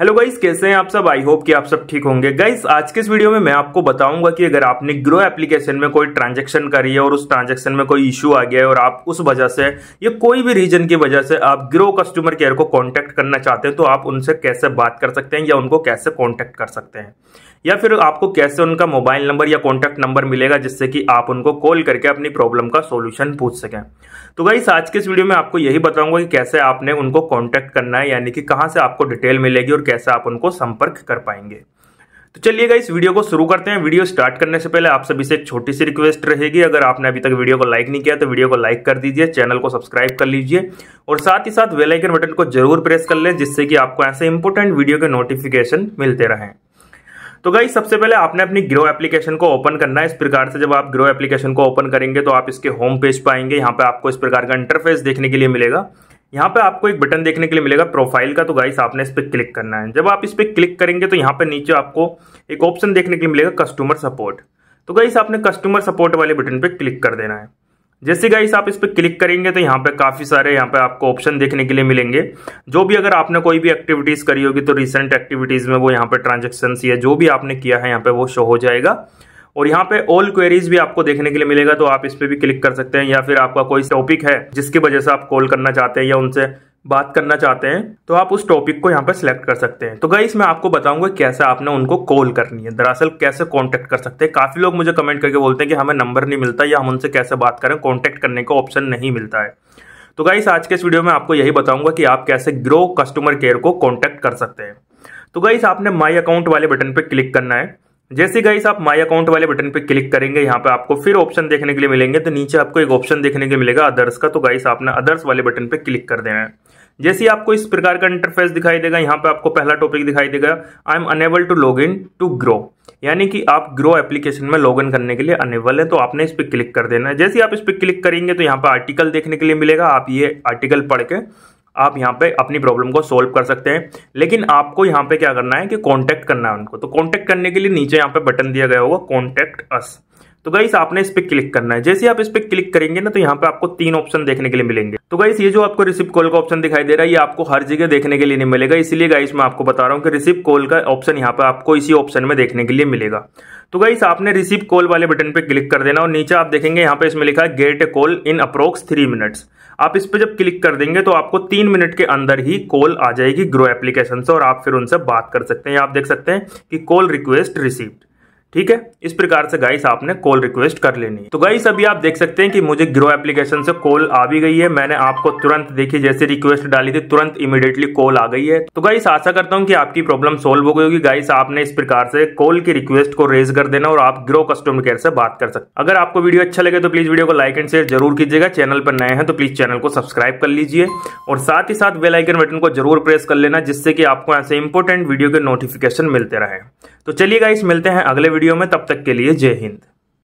hello guys कैसे हैं आप सब आई होप कि आप सब ठीक होंगे गाइस आज के इस वीडियो में मैं आपको बताऊंगा कि अगर आपने ग्रो एप्लीकेशन में कोई ट्रांजैक्शन करी है और उस ट्रांजैक्शन में कोई इशू आ गया है और आप उस वजह से या कोई भी रीजन की वजह से आप ग्रो कस्टमर केयर को कॉन्टैक्ट करना चाहते हैं तो आप उनसे कैसे बात कर सकते हैं या उनको कैसे कॉन्टैक्ट कर सकते हैं या फिर आपको कैसे उनका मोबाइल नंबर या कॉन्टैक्ट नंबर मिलेगा जिससे कि आप उनको कॉल करके अपनी प्रॉब्लम का सोल्यूशन पूछ सकें तो गाइस आज के इस वीडियो में आपको यही बताऊंगा कि कैसे आपने उनको कॉन्टैक्ट करना है यानी कि कहाँ से आपको डिटेल मिलेगी और कैसे आप उनको संपर्क कर पाएंगे तो चलिएगा इस वीडियो को शुरू करते हैं वीडियो स्टार्ट करने से पहले आप सभी से एक छोटी सी रिक्वेस्ट रहेगी अगर आपने अभी तक वीडियो को लाइक नहीं किया तो वीडियो को लाइक कर दीजिए चैनल को सब्सक्राइब कर लीजिए और साथ ही साथ वेलाइकन बटन को जरूर प्रेस कर लें जिससे कि आपको ऐसे इंपोर्टेंट वीडियो के नोटिफिकेशन मिलते रहें तो गाई सबसे पहले आपने अपनी ग्रो एप्लीकेशन को ओपन करना है इस प्रकार से जब आप ग्रो एप्लीकेशन को ओपन करेंगे तो आप इसके होम पेज पर आएंगे यहाँ पे आपको इस प्रकार का इंटरफेस देखने के लिए मिलेगा यहाँ पे आपको एक बटन देखने के लिए मिलेगा प्रोफाइल का तो गाइस आपने इस पर क्लिक करना है जब आप इस पर क्लिक करेंगे तो यहाँ पे नीचे आपको एक ऑप्शन देखने के लिए मिलेगा कस्टमर सपोर्ट तो गाइस आपने कस्टमर सपोर्ट वाले बटन पर क्लिक कर देना है जैसे गाइस आप इस पर क्लिक करेंगे तो यहाँ पे काफ़ी सारे यहाँ पे आपको ऑप्शन देखने के लिए मिलेंगे जो भी अगर आपने कोई भी एक्टिविटीज़ करी होगी तो रिसेंट एक्टिविटीज़ में वो यहाँ पे ट्रांजेक्शन्स या जो भी आपने किया है यहाँ पे वो शो हो जाएगा और यहाँ पे ऑल क्वेरीज भी आपको देखने के लिए मिलेगा तो आप इस पर भी क्लिक कर सकते हैं या फिर आपका कोई टॉपिक है जिसकी वजह से आप कॉल करना चाहते हैं या उनसे बात करना चाहते हैं तो आप उस टॉपिक को यहाँ पर सिलेक्ट कर सकते हैं तो गाइस मैं आपको बताऊंगा कैसे आपने उनको कॉल करनी है दरअसल कैसे कांटेक्ट कर सकते हैं काफ़ी लोग मुझे कमेंट करके बोलते हैं कि हमें नंबर नहीं मिलता या हम उनसे कैसे बात करें कांटेक्ट करने का ऑप्शन नहीं मिलता है तो गाइस आज के इस वीडियो में आपको यही बताऊंगा कि आप कैसे ग्रो कस्टमर केयर को कॉन्टैक्ट कर सकते हैं तो गाइस आपने माई अकाउंट वाले बटन पर क्लिक करना है जैसे गाइस आप माई अकाउंट वाले बटन पर क्लिक करेंगे यहाँ पे आपको फिर ऑप्शन देखने के लिए मिलेंगे तो नीचे आपको एक ऑप्शन देखने के मिलेगा अदर्स का तो गाइस आपने अदर्स वाले बटन पर क्लिक कर देना है जैसे आपको इस प्रकार का इंटरफेस दिखाई देगा यहाँ पे आपको पहला टॉपिक दिखाई देगा I am unable to log in to Groww यानी कि आप ग्रो एप्लीकेशन में लॉग इन करने के लिए अनेबल है तो आपने इस पर क्लिक कर देना है जैसे आप इस पर क्लिक करेंगे तो यहाँ पर आर्टिकल देखने के लिए मिलेगा आप ये आर्टिकल पढ़ के आप यहाँ पे अपनी प्रॉब्लम को सोल्व कर सकते हैं लेकिन आपको यहाँ पे क्या करना है कि कॉन्टैक्ट करना है उनको तो कॉन्टैक्ट करने के लिए नीचे यहाँ पे बटन दिया गया होगा कॉन्टैक्ट अस तो गाइस आपने इस पर क्लिक करना है जैसे आप इस पर क्लिक करेंगे ना तो यहाँ पे आपको तीन ऑप्शन देखने के लिए मिलेंगे तो गाइस ये जो आपको रिसीव कॉल का ऑप्शन दिखाई दे रहा है ये आपको हर जगह देखने के लिए नहीं मिलेगा इसलिए गाइस मैं आपको बता रहा हूँ कि रिसीव कॉल का ऑप्शन यहाँ पे आपको इसी ऑप्शन में देखने के लिए मिलेगा तो गाइस आपने रिसीव कॉल वाले बटन पर क्लिक कर देना और नीचे आप देखेंगे यहाँ पे इसमें लिखा है get a call in approx three minutes आप इस पर जब क्लिक कर देंगे तो आपको तीन मिनट के अंदर ही कॉल आ जाएगी ग्रो एप्लीकेशन से और आप फिर उनसे बात कर सकते हैं आप देख सकते हैं कि कॉल रिक्वेस्ट रिसीव्ड ठीक है इस प्रकार से गाइस आपने कॉल रिक्वेस्ट कर लेनी है तो गाइस अभी आप देख सकते हैं कि मुझे ग्रो एप्लीकेशन से कॉल आ भी गई है मैंने आपको तुरंत देखिए जैसे रिक्वेस्ट डाली थी तुरंत इमीडिएटली कॉल आ गई है तो गाइस आशा करता हूँ कि आपकी प्रॉब्लम सोल्व हो गई होगी गाइस आपने इस प्रकार से कॉल की रिक्वेस्ट को रेज कर देना और आप ग्रो कस्टमर केयर से बात कर सकते अगर आपको वीडियो अच्छा लगे तो प्लीज वीडियो को लाइक एंड शेयर जरूर कीजिएगा चैनल पर नए हैं तो प्लीज चैनल को सब्सक्राइब कर लीजिए और साथ ही साथ बेलाइकन बटन को जरूर प्रेस कर लेना जिससे कि आपको ऐसे इंपोर्टेंट वीडियो के नोटिफिकेशन मिलते रहे तो चलिए गाइस मिलते हैं अगले वीडियो में तब तक के लिए जय हिंद